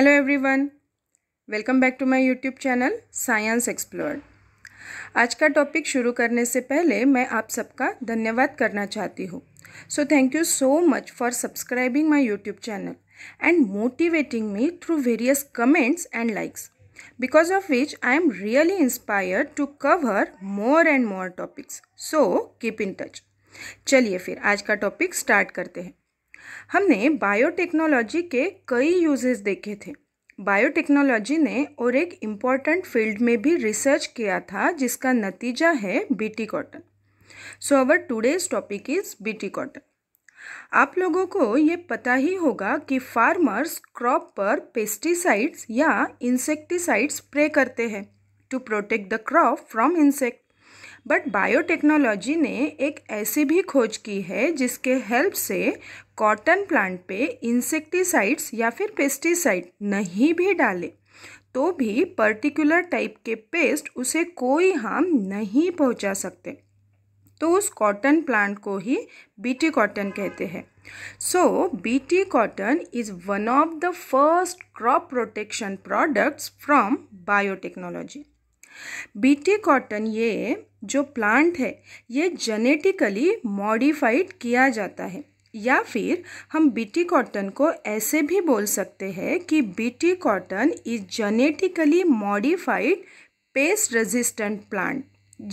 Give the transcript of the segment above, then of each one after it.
Hello everyone welcome back to my YouTube channel science explored आज का topic शुरू करने से पहले मैं आप सबका धन्यवाद करना चाहती हूँ so thank you so much for subscribing my YouTube channel and motivating me through various comments and likes because of which I am really inspire to cover more and more topics so keep in touch चलिए फिर आज का topic start करते हैं हमने biotechnology के कई uses देखे थे बायोटेक्नोलॉजी ने और एक इम्पॉर्टेंट फील्ड में भी रिसर्च किया था जिसका नतीजा है BT cotton so our today's topic is BT cotton आप लोगों को ये पता ही होगा कि फार्मर्स क्रॉप पर पेस्टिसाइड्स या इंसेक्टिसाइड्स स्प्रे करते हैं to protect the crop from insect but biotechnology ने एक ऐसी भी खोज की है जिसके हेल्प से कॉटन प्लांट पे इंसेक्टिसाइड्स या फिर पेस्टिसाइड नहीं भी डाले तो भी पर्टिकुलर टाइप के पेस्ट उसे कोई हार्म नहीं पहुंचा सकते तो उस कॉटन प्लांट को ही बीटी कॉटन कहते हैं so BT cotton is one of the first crop protection products from biotechnology BT cotton ये जो प्लांट है ये जेनेटिकली मॉडिफाइड किया जाता है या फिर हम बीटी कॉटन को ऐसे भी बोल सकते हैं कि BT cotton is genetically modified pest resistant plant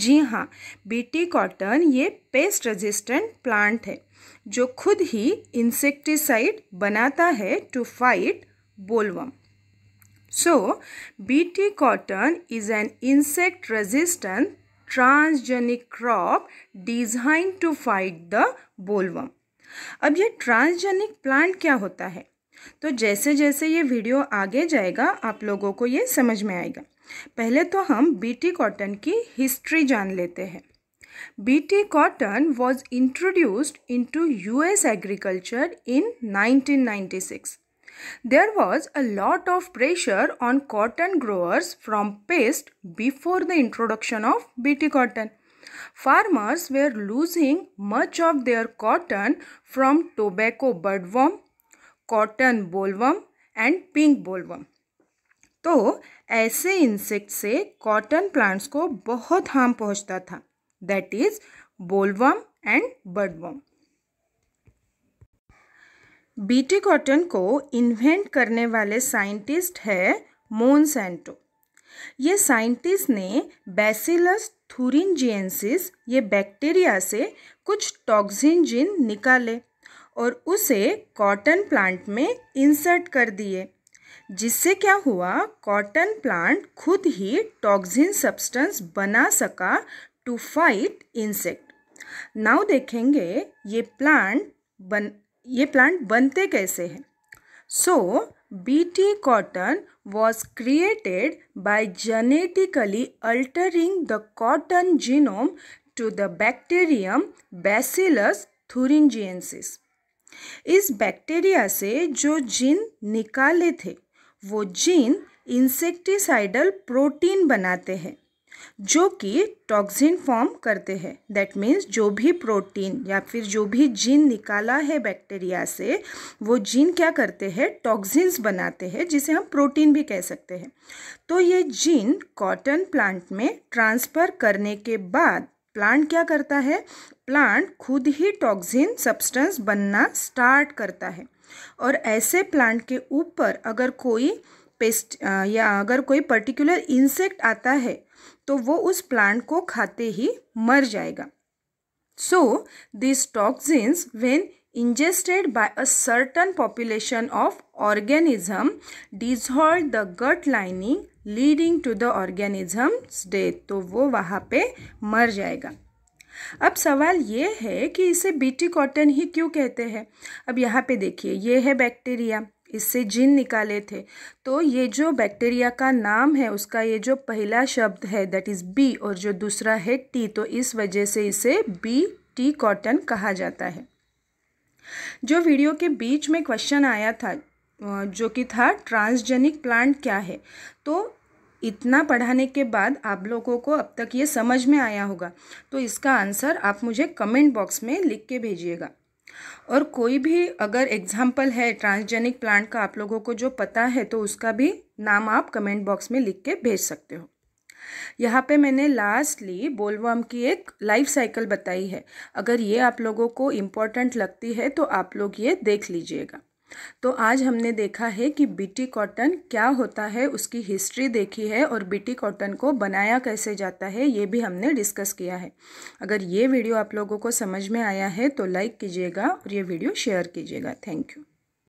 जी हाँ बीटी कॉटन ये पेस्ट रेजिस्टेंट प्लांट है जो खुद ही इंसेक्टिसाइड बनाता है to fight bollworm So, Bt cotton is an insect resistant transgenic crop designed to fight the bollworm अब ये ट्रांसजेनिक प्लांट क्या होता है तो जैसे जैसे ये वीडियो आगे जाएगा आप लोगों को ये समझ में आएगा पहले तो हम बीटी कॉटन की हिस्ट्री जान लेते हैं BT cotton was introduced into US agriculture in 1996 There was a lot of pressure on cotton growers from pest before the introduction of Bt cotton. Farmers were losing much of their cotton from tobacco budworm, cotton bollworm and pink bollworm तो ऐसे insect से cotton plants को बहुत harm पहुंचता था that is bollworm and budworm BT cotton को invent करने वाले साइंटिस्ट है मोनसेंटो ये साइंटिस्ट ने बेसिलस थुरिनजिएंसिस ये बैक्टीरिया से कुछ टॉक्सिन जिन निकाले और उसे कॉटन प्लांट में इंसर्ट कर दिए जिससे क्या हुआ कॉटन प्लांट खुद ही टॉक्सिन सब्सटेंस बना सका टू फाइट इंसेक्ट नाउ देखेंगे ये प्लांट बन ये प्लांट बनते कैसे हैं so B T cotton was created by genetically altering the cotton genome to the bacterium Bacillus thuringiensis इस बैक्टीरिया से जो जीन निकाले थे वो जीन इंसेक्टिसाइडल प्रोटीन बनाते हैं जो कि टॉक्सिन फॉर्म करते हैं दैट मीन्स जो भी प्रोटीन या फिर जो भी जीन निकाला है बैक्टीरिया से वो जीन क्या करते हैं टॉक्सिन्स बनाते हैं जिसे हम प्रोटीन भी कह सकते हैं तो ये जीन कॉटन प्लांट में ट्रांसफ़र करने के बाद प्लांट क्या करता है प्लांट खुद ही टॉक्सिन सब्सटेंस बनना स्टार्ट करता है और ऐसे प्लांट के ऊपर अगर कोई पेस्ट या अगर कोई पर्टिकुलर इंसेक्ट आता है तो वो उस प्लांट को खाते ही मर जाएगा so this toxins when ingested by a certain population of organism dissolve the gut lining leading to the organism's death तो वो वहाँ पे मर जाएगा अब सवाल ये है कि इसे बीटी कॉटन ही क्यों कहते हैं अब यहाँ पे देखिए ये है बैक्टीरिया इससे जिन निकाले थे तो ये जो बैक्टीरिया का नाम है उसका ये जो पहला शब्द है दैट इज़ बी और जो दूसरा है टी तो इस वजह से इसे बी टी कॉटन कहा जाता है जो वीडियो के बीच में क्वेश्चन आया था जो कि था ट्रांसजेनिक प्लांट क्या है तो इतना पढ़ाने के बाद आप लोगों को अब तक ये समझ में आया होगा तो इसका आंसर आप मुझे कमेंट बॉक्स में लिख के भेजिएगा और कोई भी अगर एग्जाम्पल है ट्रांसजेनिक प्लांट का आप लोगों को जो पता है तो उसका भी नाम आप कमेंट बॉक्स में लिख के भेज सकते हो यहाँ पे मैंने लास्टली बोलवाम की एक लाइफ साइकिल बताई है अगर ये आप लोगों को इम्पोर्टेंट लगती है तो आप लोग ये देख लीजिएगा तो आज हमने देखा है कि बीटी कॉटन क्या होता है उसकी हिस्ट्री देखी है और बीटी कॉटन को बनाया कैसे जाता है ये भी हमने डिस्कस किया है अगर ये वीडियो आप लोगों को समझ में आया है तो लाइक कीजिएगा और ये वीडियो शेयर कीजिएगा थैंक यू